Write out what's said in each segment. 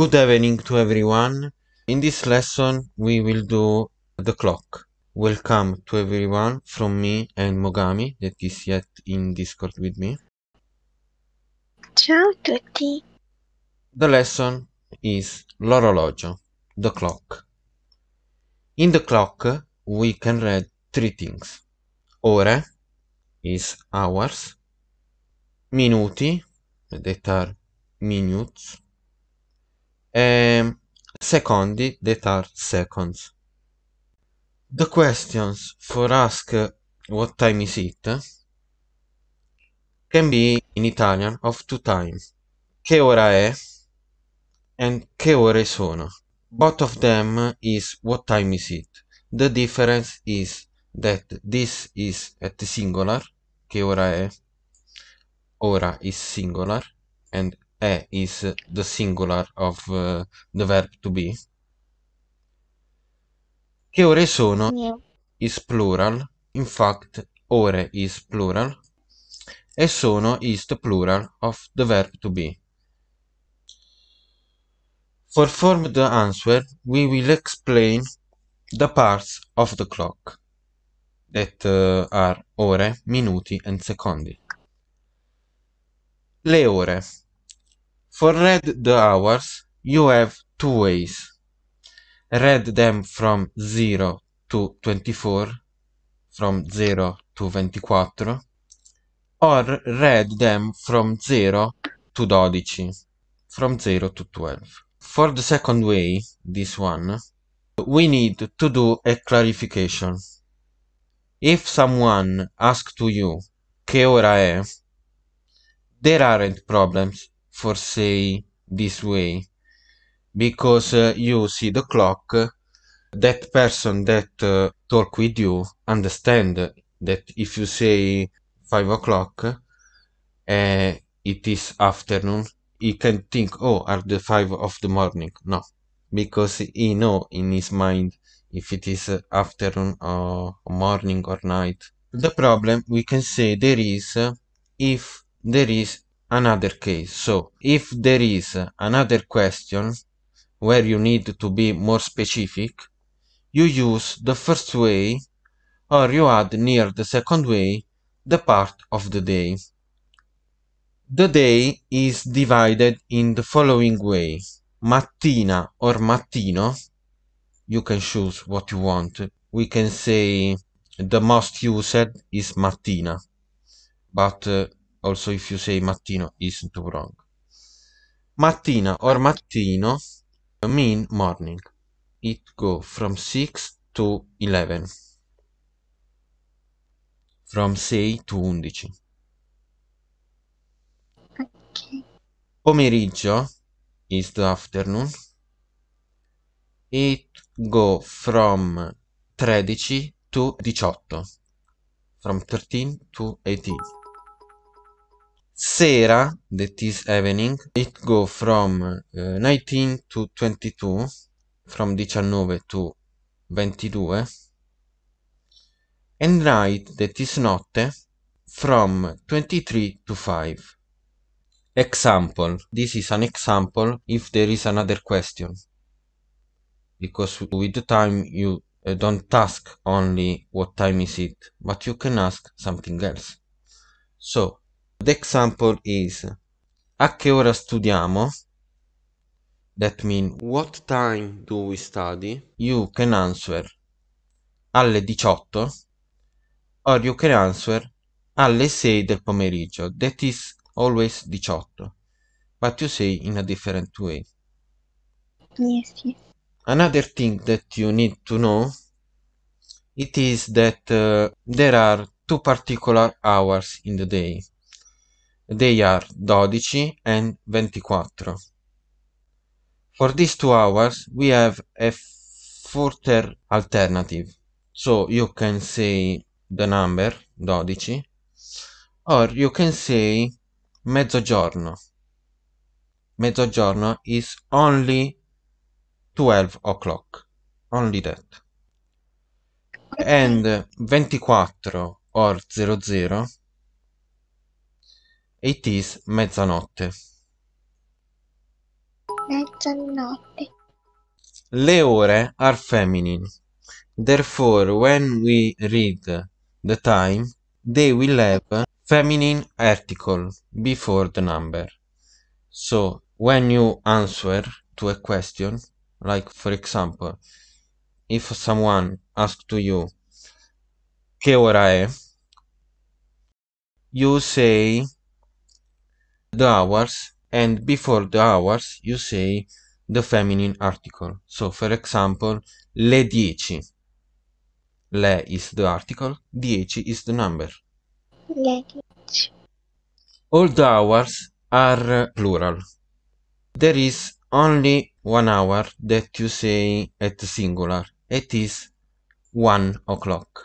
Good evening to everyone. In this lesson we will do the clock. Welcome to everyone from me and Mogami that is yet in Discord with me. Ciao tutti. The lesson is l'orologio, the clock. In the clock we can read three things. Ore is hours, minuti that are minutes, um, secondi that are seconds. The questions for ask what time is it can be in Italian of two times. Che ora è? And che ore sono? Both of them is what time is it. The difference is that this is at singular, che ora è, ora is singular, and e is the singular of uh, the verb to be. Che ore sono yeah. is plural, in fact ore is plural e sono is the plural of the verb to be. For form the answer we will explain the parts of the clock that uh, are ore, minuti and secondi. Le ore For read the hours, you have two ways. Read them from 0 to 24, from 0 to 24, or read them from 0 to 12, from 0 to 12. For the second way, this one, we need to do a clarification. If someone asks to you, che ora è? There aren't problems for say this way because uh, you see the clock that person that uh, talk with you understand that if you say five o'clock uh, it is afternoon he can think oh are the five of the morning no because he know in his mind if it is uh, afternoon or morning or night the problem we can say there is uh, if there is another case. So if there is another question where you need to be more specific, you use the first way or you add near the second way the part of the day. The day is divided in the following way. Mattina or mattino, you can choose what you want. We can say the most used is mattina, but uh, also if you say mattino isn't wrong. Mattina or mattino mean morning. It go from 6 to 11. From 6 to 11. Ok. Pomeriggio is the afternoon. It go from 13 to 18. From 13 to 18. Sera, that is evening, it go from uh, 19 to 22, from 19 to 22, and night, that is notte, from 23 to 5. Example. This is an example if there is another question. Because with the time you uh, don't ask only what time is it, but you can ask something else. So, The example is a che ora studiamo? That means what time do we study? You can answer alle 18 or you can answer alle 6 del pomeriggio. That is always 18. But you say in a different way. Yes, yes. Another thing that you need to know it is that uh, there are two particular hours in the day. they are 12 and 24. For these two hours we have a further alternative. So you can say the number 12 or you can say mezzogiorno. Mezzogiorno is only 12 o'clock, only that. And 24 or 00 it is mezzanotte. Mezzanotte. Le ore are feminine. Therefore, when we read the time, they will have feminine article before the number. So, when you answer to a question, like for example, if someone asks to you, che ora è? You say the hours and before the hours you say the feminine article. So for example, le dieci. Le is the article, dieci is the number. Le dieci. All the hours are uh, plural. There is only one hour that you say at singular. It is one o'clock.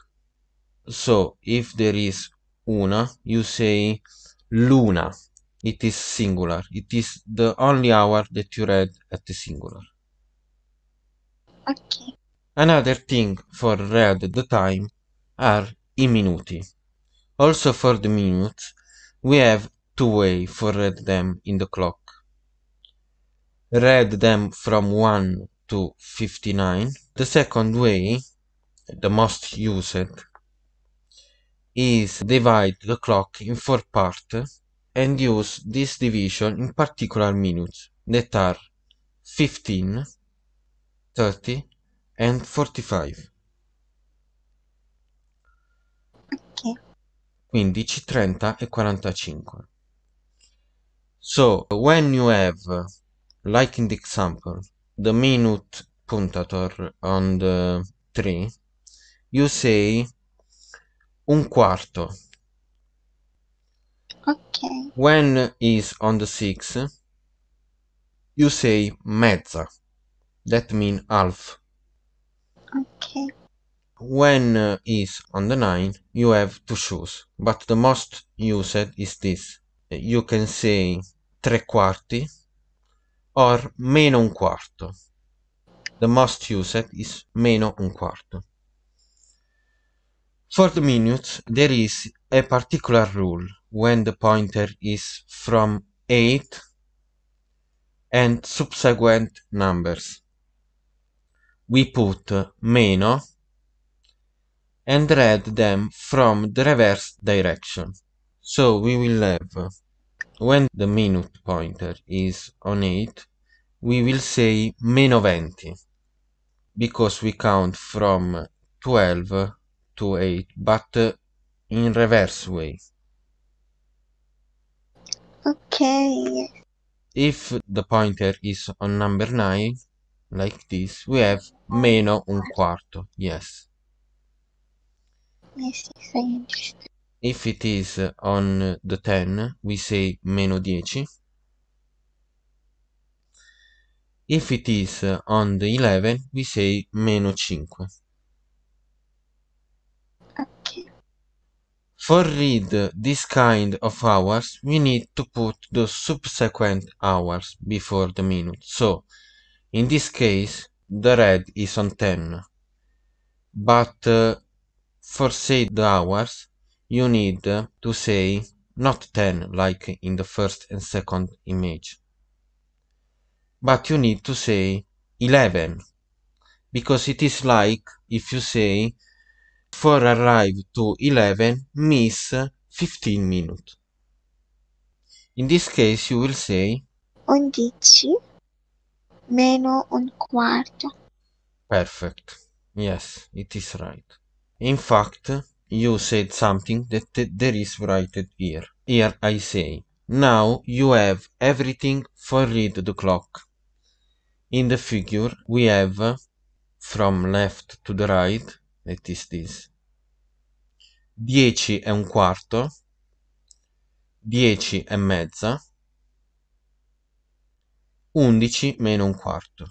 So if there is una, you say luna. It is singular. It is the only hour that you read at the singular. Okay. Another thing for read the time are i minuti. Also for the minutes, we have two way for read them in the clock. Read them from 1 to 59. The second way, the most used, is divide the clock in four parts and use this division in particular minutes, that are 15, 30 and 45. Okay. 15, 30 e 45. So, when you have, like in the example, the minute puntator on the 3, you say un quarto. Okay. When is on the 6, you say mezza. That means half. Okay. When uh, is on the 9, you have to choose, but the most used is this. You can say tre quarti or meno un quarto. The most used is meno un quarto. For the minutes, there is a particular rule when the pointer is from 8 and subsequent numbers. We put meno and read them from the reverse direction. So we will have, when the minute pointer is on 8, we will say meno 20 because we count from 12 to 8 but in reverse way. Okay. If the pointer is on number 9, like this, we have meno un quarto, yes. Yes, yes, If it is on the 10, we say meno 10. If it is on the 11, we say meno 5. For read this kind of hours, we need to put the subsequent hours before the minute. So, in this case, the red is on 10. But uh, for say the hours, you need to say not 10 like in the first and second image. But you need to say 11 because it is like if you say for arrive to 11 miss 15 minutes. In this case you will say 11 meno un quarto. Perfect. Yes, it is right. In fact, you said something that th there is written here. Here I say, now you have everything for read the clock. In the figure we have, from left to the right, this this 10 e un quarto 10 e mezza 11 meno un quarto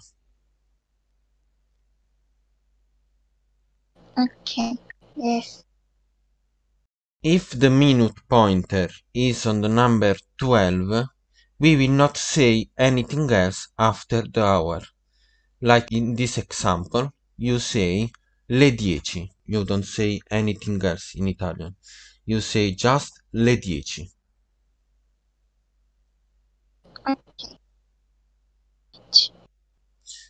okay yes if the minute pointer is on the number 12 we will not say anything else after the hour like in this example you say le dieci. You don't say anything else in Italian. You say just le dieci.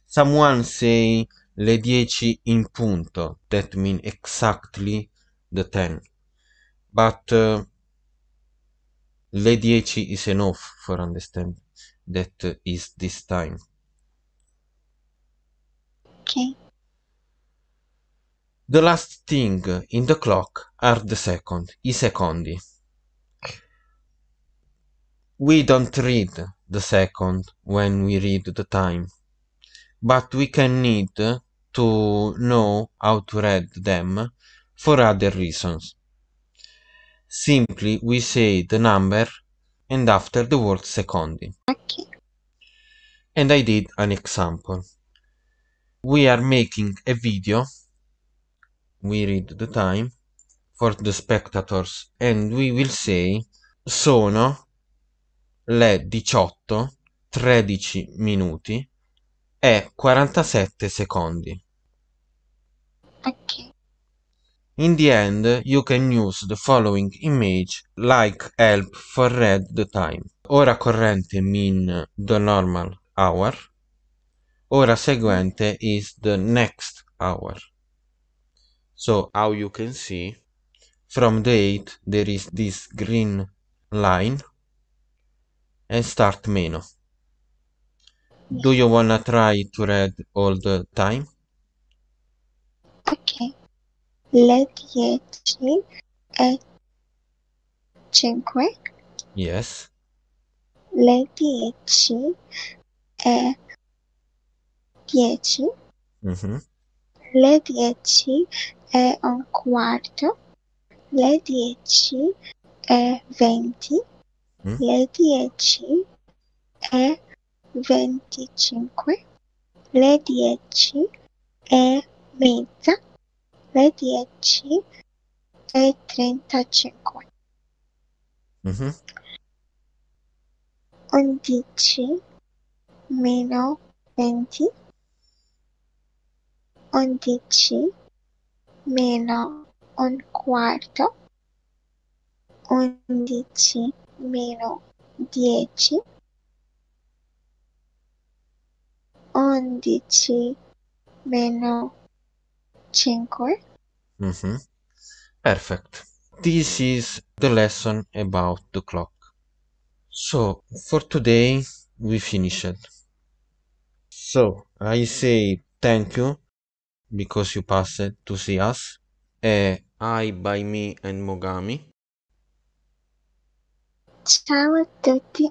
Someone say le dieci in punto. That means exactly the 10. But uh, le dieci is enough for understand that uh, is this time. Okay. The last thing in the clock are the second, i secondi. We don't read the second when we read the time, but we can need to know how to read them for other reasons. Simply we say the number and after the word secondi. Okay. And I did an example. We are making a video we read the time for the spectators and we will say sono le 18 13 minuti e 47 secondi. Okay. In the end, you can use the following image like help for read the time. Ora corrente mean the normal hour. Ora seguente is the next hour. so how you can see from date there is this green line and start menu do you wanna try to read all the time okay let jeśli cinque yes Let dieci e dieci mm -hmm. le dieci e un quarto, le dieci e venti, mm? le dieci e venticinque, le dieci e mezza, le dieci e trentacinque. Mm-hmm. Undici meno venti, undici meno un quarto, undici meno dieci, undici meno cinque. Mm-hmm. Perfect. This is the lesson about the clock. So for today we finished. So I say thank you because you passed to see us. Uh, I by me and Mogami. Ciao a tutti.